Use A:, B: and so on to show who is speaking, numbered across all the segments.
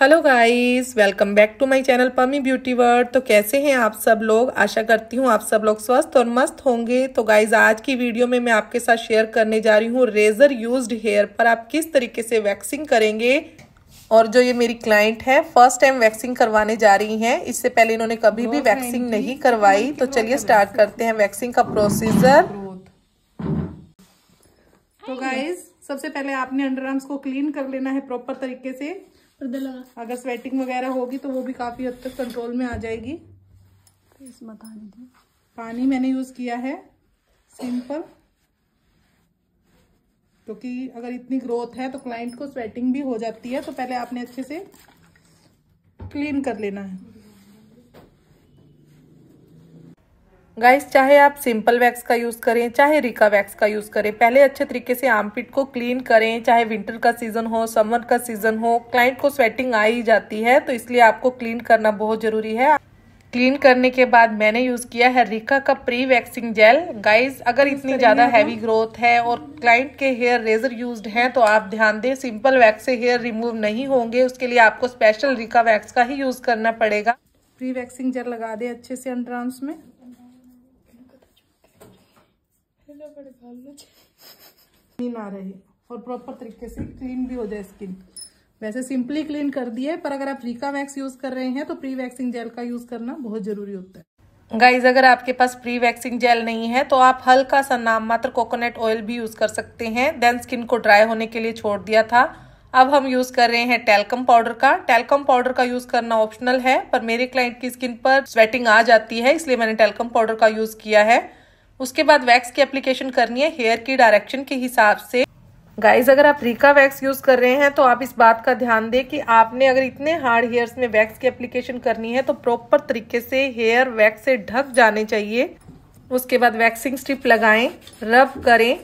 A: hello guys welcome back to my channel Pami Beauty World तो कैसे हैं आप सब लोग आशा करती हूँ आप सब लोग स्वस्थ और मस्त होंगे तो गाइस आज की वीडियो में मैं आपके साथ शेयर करने जा रही हूँ रेजर यूज्ड हेयर पर आप किस तरीके से वैक्सिंग करेंगे और जो ये मेरी क्लाइंट है फर्स्ट टाइम वैक्सिंग करवाने जा रही हैं इससे पहले इन्होंने कभी भी वैक्सिंग नहीं करवाई तो चलिए स्टार्ट करते हैं वैक्सिंग का प्रोसीजर तो गाइज सबसे पहले आपने अंडर आर्म्स को क्लीन कर लेना है प्रॉपर तरीके से अगर स्वेटिंग वगैरह होगी तो वो भी काफ़ी हद तक कंट्रोल में आ जाएगी पानी पानी मैंने यूज़ किया है सिंपल क्योंकि तो अगर इतनी ग्रोथ है तो क्लाइंट को स्वेटिंग भी हो जाती है तो पहले आपने अच्छे से क्लीन कर लेना है गाइस चाहे आप सिंपल वैक्स का यूज़ करें चाहे रिका वैक्स का यूज़ करें पहले अच्छे तरीके से आर्मपिट को क्लीन करें चाहे विंटर का सीज़न हो समर का सीज़न हो क्लाइंट को स्वेटिंग आ ही जाती है तो इसलिए आपको क्लीन करना बहुत ज़रूरी है क्लीन करने के बाद मैंने यूज़ किया है रिका का प्री वैक्सिंग जेल गाइस अगर इतनी ज़्यादा हैवी ग्रोथ है और क्लाइंट के हेयर रेजर यूज्ड हैं तो आप ध्यान दें सिंपल वैक्स से हेयर रिमूव नहीं होंगे उसके लिए आपको स्पेशल रिका वैक्स का ही यूज़ करना पड़ेगा प्री वैक्सिंग जेल लगा दें अच्छे से अंडर आर्म्स में बड़े बाल में क्लीन आ रही और प्रॉपर तरीके से क्लीन भी हो जाए स्किन वैसे सिंपली क्लीन कर दिए पर अगर आप रीका वैक्स यूज कर रहे हैं तो प्री वैक्सिंग जेल का यूज करना बहुत जरूरी होता है गाइज अगर आपके पास प्री वैक्सिंग जेल नहीं है तो आप हल्का सा नाम मात्र कोकोनट ऑयल भी यूज कर सकते हैं देन स्किन को ड्राई होने के लिए छोड़ दिया था अब हम यूज कर रहे हैं टेलकम पाउडर का टेलकम पाउडर का यूज करना ऑप्शनल है पर मेरे क्लाइंट की स्किन पर स्वेटिंग आ जाती है इसलिए मैंने टेलकम पाउडर का यूज किया है उसके बाद वैक्स की एप्लीकेशन करनी है हेयर की डायरेक्शन के हिसाब से गाइज अगर आप रीका वैक्स यूज़ कर रहे हैं तो आप इस बात का ध्यान दें कि आपने अगर इतने हार्ड हेयर्स में वैक्स की एप्लीकेशन करनी है तो प्रॉपर तरीके से हेयर वैक्स से ढक जाने चाहिए उसके बाद वैक्सिंग स्ट्रिप लगाएं रब करें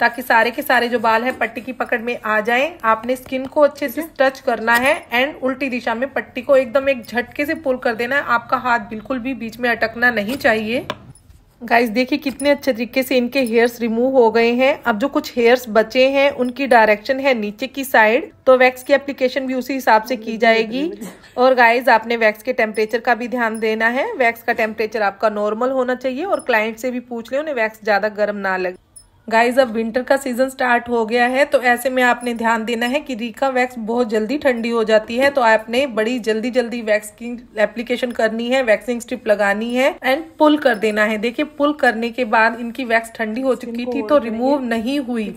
A: ताकि सारे के सारे जो बाल है पट्टी की पकड़ में आ जाएं आपने स्किन को अच्छे से टच करना है एंड उल्टी दिशा में पट्टी को एकदम एक झटके से पुल कर देना है आपका हाथ बिल्कुल भी बीच में अटकना नहीं चाहिए गाइस देखिए कितने अच्छे तरीके से इनके हेयर्स रिमूव हो गए हैं अब जो कुछ हेयर्स बचे हैं उनकी डायरेक्शन है नीचे की साइड तो वैक्स की एप्लीकेशन भी उसी हिसाब से की जाएगी और गाइस आपने वैक्स के टेम्परेचर का भी ध्यान देना है वैक्स का टेम्परेचर आपका नॉर्मल होना चाहिए और क्लाइंट से भी पूछ लें उन्हें वैक्स ज़्यादा गर्म ना लगे गाइज अब विंटर का सीजन स्टार्ट हो गया है तो ऐसे में आपने ध्यान देना है कि रीका वैक्स बहुत जल्दी ठंडी हो जाती है तो आपने बड़ी जल्दी जल्दी वैक्स की एप्लीकेशन करनी है वैक्सिंग स्ट्रिप लगानी है एंड पुल कर देना है देखिए पुल करने के बाद इनकी वैक्स ठंडी हो चुकी थी तो रिमूव नहीं हुई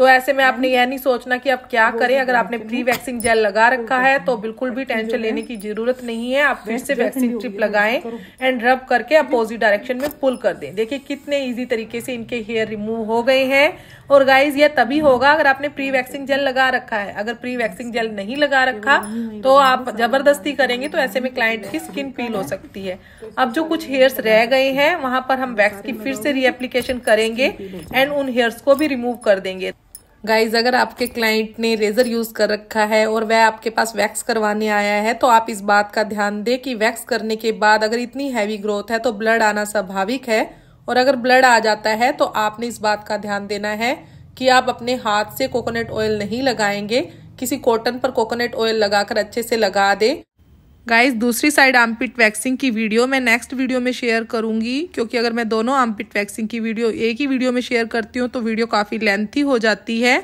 A: तो ऐसे में आपने यह नहीं सोचना कि आप क्या करें अगर आपने प्री वैक्सिंग जेल लगा रखा है तो बिल्कुल भी टेंशन लेने की जरूरत नहीं है आप फिर से वैक्सीन ट्रिप लगाएं एंड रब करके अपोजिट डायरेक्शन में पुल कर दें देखिए कितने इजी तरीके से इनके हेयर रिमूव हो गए हैं और गाइज यह तभी होगा अगर आपने प्री वैक्सिंग जेल लगा रखा है अगर प्री वैक्सिंग जेल नहीं लगा रखा तो आप जबरदस्ती करेंगे तो ऐसे में क्लाइंट की स्किन पील हो सकती है अब जो कुछ हेयर्स रह गए हैं वहां पर हम वैक्स की फिर से रीएप्लीकेशन करेंगे एंड उन हेयर्स को भी रिमूव कर देंगे गाइज अगर आपके क्लाइंट ने रेजर यूज कर रखा है और वह आपके पास वैक्स करवाने आया है तो आप इस बात का ध्यान दें कि वैक्स करने के बाद अगर इतनी हैवी ग्रोथ है तो ब्लड आना स्वाभाविक है और अगर ब्लड आ जाता है तो आपने इस बात का ध्यान देना है कि आप अपने हाथ से कोकोनट ऑयल नहीं लगाएंगे किसी कॉटन पर कोकोनट ऑयल लगाकर अच्छे से लगा दें गाइस दूसरी साइड आमपिट वैक्सिंग की वीडियो मैं नेक्स्ट वीडियो में शेयर करूंगी क्योंकि अगर मैं दोनों आमपिट वैक्सिंग की वीडियो एक ही वीडियो में शेयर करती हूँ तो वीडियो काफ़ी लेंथी हो जाती है